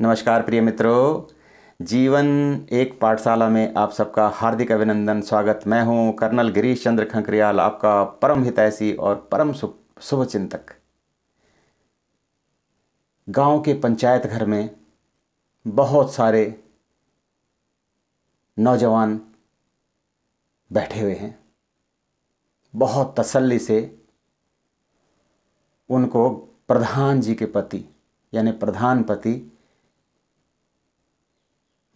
नमस्कार प्रिय मित्रों जीवन एक पाठशाला में आप सबका हार्दिक अभिनंदन स्वागत मैं हूं कर्नल गिरीश चंद्र खंकरियाल आपका परम हितैषी और परम शुभ चिंतक गांव के पंचायत घर में बहुत सारे नौजवान बैठे हुए हैं बहुत तसल्ली से उनको प्रधान जी के पति यानी प्रधान पति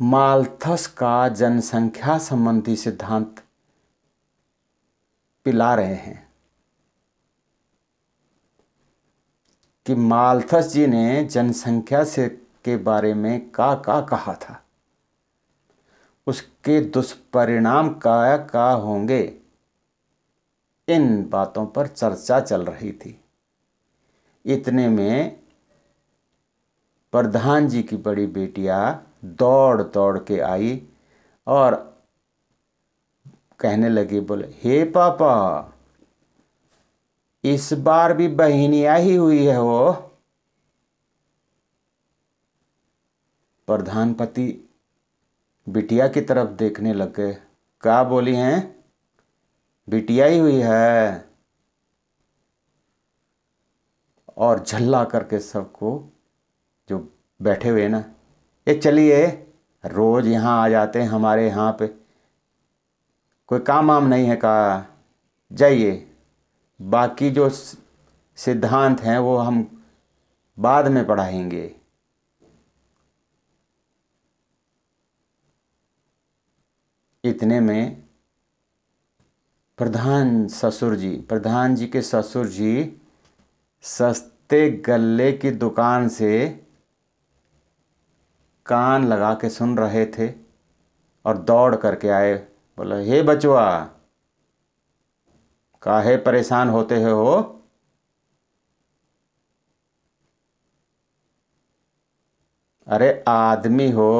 माल्थस का जनसंख्या संबंधी सिद्धांत पिला रहे हैं कि माल्थस जी ने जनसंख्या से के बारे में का का कहा था उसके दुष्परिणाम का का होंगे इन बातों पर चर्चा चल रही थी इतने में प्रधान जी की बड़ी बेटिया दौड़ दौड़ के आई और कहने लगी बोले हे पापा इस बार भी बहनिया ही हुई है वो प्रधानपति बिटिया की तरफ देखने लग गए क्या बोली हैं बिटिया ही हुई है और झल्ला करके सबको जो बैठे हुए ना ये चलिए रोज़ यहाँ आ जाते हैं हमारे यहाँ पे कोई काम वाम नहीं है कहा जाइए बाकी जो सिद्धांत हैं वो हम बाद में पढ़ाएंगे इतने में प्रधान ससुर जी प्रधान जी के ससुर जी सस्ते गले की दुकान से कान लगा के सुन रहे थे और दौड़ करके आए बोला हे बचुआ काहे परेशान होते हो अरे आदमी हो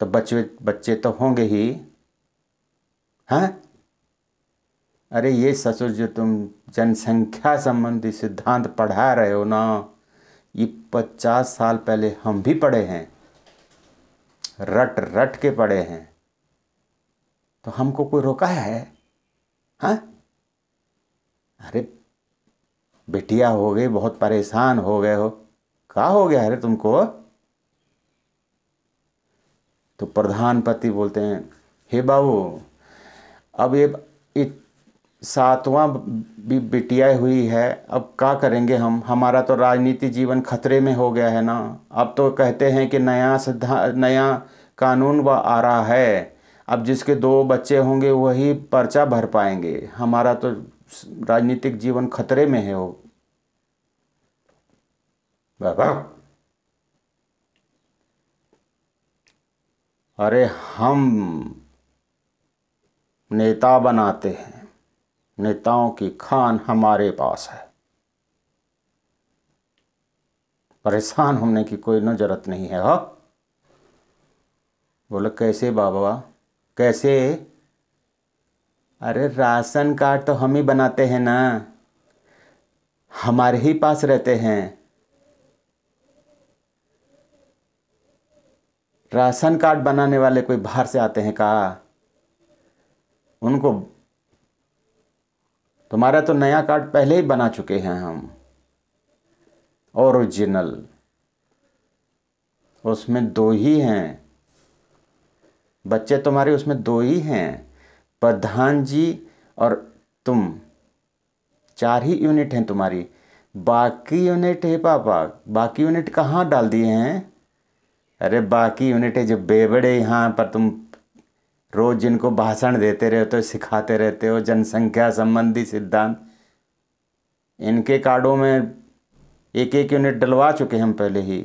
तो बच्चे बच्चे तो होंगे ही हैं अरे ये ससुर जो तुम जनसंख्या संबंधी सिद्धांत पढ़ा रहे हो ना ये पचास साल पहले हम भी पढ़े हैं रट रट के पढ़े हैं तो हमको कोई रोका है हा? अरे बेटिया हो गई बहुत परेशान हो गए हो कहा हो गया अरे तुमको तो प्रधानपति बोलते हैं हे बाबू अब ये सातवां भी बिटिया हुई है अब क्या करेंगे हम हमारा तो राजनीति जीवन खतरे में हो गया है ना अब तो कहते हैं कि नया सिद्धा नया कानून व आ रहा है अब जिसके दो बच्चे होंगे वही पर्चा भर पाएंगे हमारा तो राजनीतिक जीवन खतरे में है हो बाबा अरे हम नेता बनाते हैं नेताओं की खान हमारे पास है परेशान होने की कोई न जरूरत नहीं है हो हाँ? बोले कैसे बाबा कैसे अरे राशन कार्ड तो हम ही बनाते हैं ना हमारे ही पास रहते हैं राशन कार्ड बनाने वाले कोई बाहर से आते हैं का उनको तुम्हारा तो नया कार्ड पहले ही बना चुके हैं हम ओरिजिनल उसमें दो ही हैं बच्चे तुम्हारे उसमें दो ही हैं प्रधान जी और तुम चार ही यूनिट हैं तुम्हारी बाकी यूनिट है पापा बाकी यूनिट कहाँ डाल दिए हैं अरे बाकी यूनिट है जो बेबड़े यहाँ पर तुम रोज़ जिनको भाषण देते रहते हो सिखाते रहते हो जनसंख्या संबंधी सिद्धांत इनके कार्डों में एक एक यूनिट डलवा चुके हम पहले ही